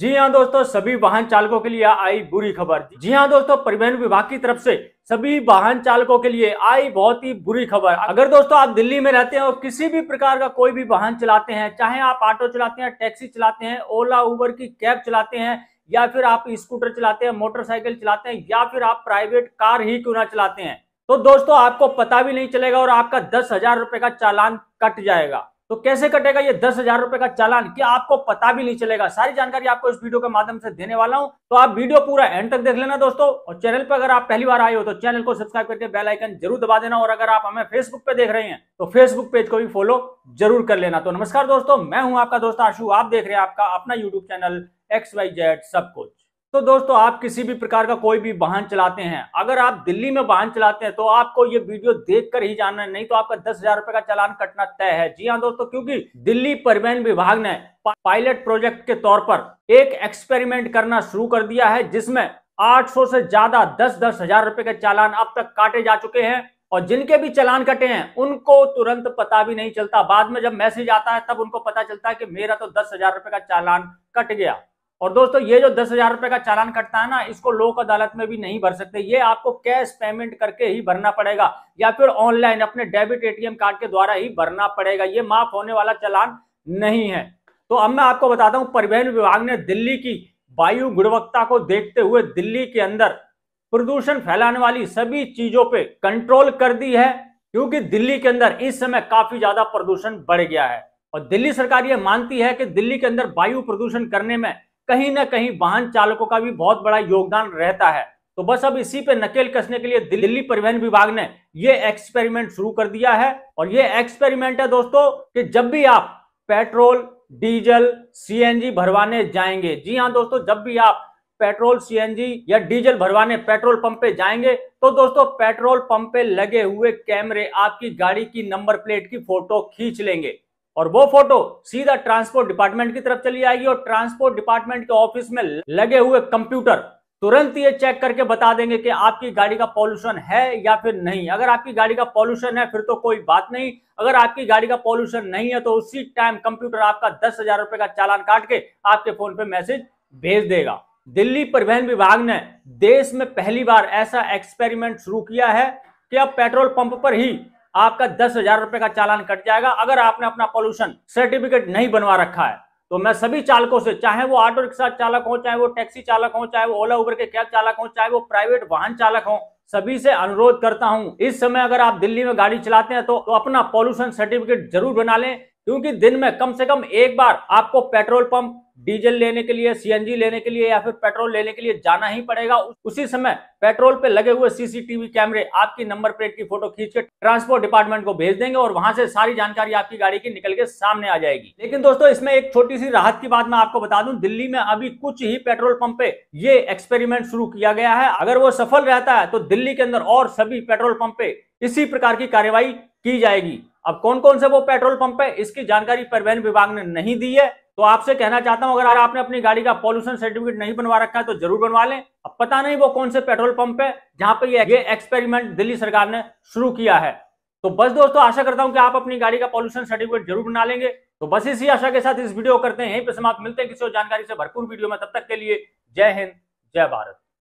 जी हाँ दोस्तों सभी वाहन चालकों के लिए आई बुरी खबर जी हाँ दोस्तों परिवहन विभाग की तरफ से सभी वाहन चालकों के लिए आई बहुत ही बुरी खबर अगर दोस्तों आप दिल्ली में रहते हैं और किसी भी प्रकार का कोई भी वाहन चलाते हैं चाहे आप ऑटो चलाते हैं टैक्सी चलाते हैं ओला उबर की कैब चलाते हैं या फिर आप स्कूटर चलाते हैं मोटरसाइकिल चलाते हैं या फिर आप प्राइवेट कार ही क्यों ना चलाते हैं तो दोस्तों आपको पता भी नहीं चलेगा और आपका दस हजार रुपए का चालान कट जाएगा तो कैसे कटेगा ये दस हजार रुपए का चालान कि आपको पता भी नहीं चलेगा सारी जानकारी आपको इस वीडियो के माध्यम से देने वाला हूं तो आप वीडियो पूरा एंड तक देख लेना दोस्तों और चैनल पर अगर आप पहली बार आए हो तो चैनल को सब्सक्राइब करके बेल आइकन जरूर दबा देना और अगर आप हमें फेसबुक पे देख रहे हैं तो फेसबुक पेज को भी फॉलो जरूर कर लेना तो नमस्कार दोस्तों मैं हूं आपका दोस्त आशु आप देख रहे हैं आपका अपना YouTube channel X Y Z सब कुछ तो दोस्तों आप किसी भी प्रकार का कोई भी वाहन चलाते हैं अगर आप दिल्ली में वाहन चलाते हैं तो आपको ये वीडियो देखकर ही जानना है नहीं तो आपका दस हजार रुपए का चालान कटना तय है जी हाँ दोस्तों क्योंकि दिल्ली परिवहन विभाग ने पायलट प्रोजेक्ट के तौर पर एक एक्सपेरिमेंट करना शुरू कर दिया है जिसमें आठ से ज्यादा दस दस हजार रुपए के चालान अब तक काटे जा चुके हैं और जिनके भी चलान कटे हैं उनको तुरंत पता भी नहीं चलता बाद में जब मैसेज आता है तब उनको पता चलता है कि मेरा तो दस हजार रुपए का चालान कट गया और दोस्तों ये जो दस हजार रुपए का चालान कटता है ना इसको लोक अदालत में भी नहीं भर सकते ये आपको कैश पेमेंट करके ही भरना पड़ेगा या फिर ऑनलाइन अपने डेबिट एटीएम कार्ड के द्वारा ही भरना पड़ेगा ये माफ होने वाला चालान नहीं है तो अब मैं आपको बताता हूं परिवहन विभाग ने दिल्ली की वायु गुणवत्ता को देखते हुए दिल्ली के अंदर प्रदूषण फैलाने वाली सभी चीजों पर कंट्रोल कर दी है क्योंकि दिल्ली के अंदर इस समय काफी ज्यादा प्रदूषण बढ़ गया है और दिल्ली सरकार ये मानती है कि दिल्ली के अंदर वायु प्रदूषण करने में कहीं ना कहीं वाहन चालकों का भी बहुत बड़ा योगदान रहता है तो बस अब इसी पे नकेल कसने के लिए दिल्ली परिवहन विभाग ने ये एक्सपेरिमेंट शुरू कर दिया है और ये एक्सपेरिमेंट है दोस्तों कि जब भी आप पेट्रोल डीजल सीएनजी भरवाने जाएंगे जी हाँ दोस्तों जब भी आप पेट्रोल सीएनजी या डीजल भरवाने पेट्रोल पंप पे जाएंगे तो दोस्तों पेट्रोल पंप पे लगे हुए कैमरे आपकी गाड़ी की नंबर प्लेट की फोटो खींच लेंगे और वो फोटो सीधा ट्रांसपोर्ट डिपार्टमेंट की तरफ चली आएगी और ट्रांसपोर्ट डिपार्टमेंट के ऑफिस में लगे हुए कंप्यूटर तुरंत ये चेक करके बता देंगे कि आपकी गाड़ी का पॉल्यूशन है या फिर नहीं अगर आपकी गाड़ी का पॉल्यूशन है फिर तो कोई बात नहीं अगर आपकी गाड़ी का पॉल्यूशन नहीं है तो उसी टाइम कंप्यूटर आपका दस हजार रुपए का चालान काट के आपके फोन पे मैसेज भेज देगा दिल्ली परिवहन विभाग ने देश में पहली बार ऐसा एक्सपेरिमेंट शुरू किया है कि अब पेट्रोल पंप पर ही आपका दस हजार रुपए का चालान कट जाएगा अगर आपने अपना पॉल्यूशन सर्टिफिकेट नहीं बनवा रखा है तो मैं सभी चालकों से चाहे वो ऑटो रिक्शा चालक हो चाहे वो टैक्सी चालक हो चाहे वो ओला उबर के कैब चालक हो चाहे वो प्राइवेट वाहन चालक हो सभी से अनुरोध करता हूं इस समय अगर आप दिल्ली में गाड़ी चलाते हैं तो, तो अपना पॉल्यूशन सर्टिफिकेट जरूर बना लें क्योंकि दिन में कम से कम एक बार आपको पेट्रोल पंप डीजल लेने के लिए सीएनजी लेने के लिए या फिर पेट्रोल लेने के लिए जाना ही पड़ेगा उसी समय पेट्रोल पे लगे हुए सीसीटीवी कैमरे आपकी नंबर प्लेट की फोटो खींच के ट्रांसपोर्ट डिपार्टमेंट को भेज देंगे और वहां से सारी जानकारी आपकी गाड़ी की निकल के सामने आ जाएगी लेकिन दोस्तों इसमें एक छोटी सी राहत की बात मैं आपको बता दूं दिल्ली में अभी कुछ ही पेट्रोल पंप पे ये एक्सपेरिमेंट शुरू किया गया है अगर वो सफल रहता है तो दिल्ली के अंदर और सभी पेट्रोल पंप पे इसी प्रकार की कार्यवाही की जाएगी अब कौन कौन से वो पेट्रोल पंप है इसकी जानकारी परिवहन विभाग ने नहीं दी है तो आपसे कहना चाहता हूं अगर आपने अपनी गाड़ी का पॉल्यूशन सर्टिफिकेट नहीं बनवा रखा है तो जरूर बनवा लें अब पता नहीं वो कौन से पेट्रोल पंप है जहां पे ये, ये एक्सपेरिमेंट दिल्ली सरकार ने शुरू किया है तो बस दोस्तों आशा करता हूं कि आप अपनी गाड़ी का पॉल्यूशन सर्टिफिकेट जरूर बना लेंगे तो बस इसी आशा के साथ इस वीडियो करते हैं यहीं पर समाप्त मिलते हैं किसी और जानकारी से भरपूर वीडियो में तब तक के लिए जय हिंद जय भारत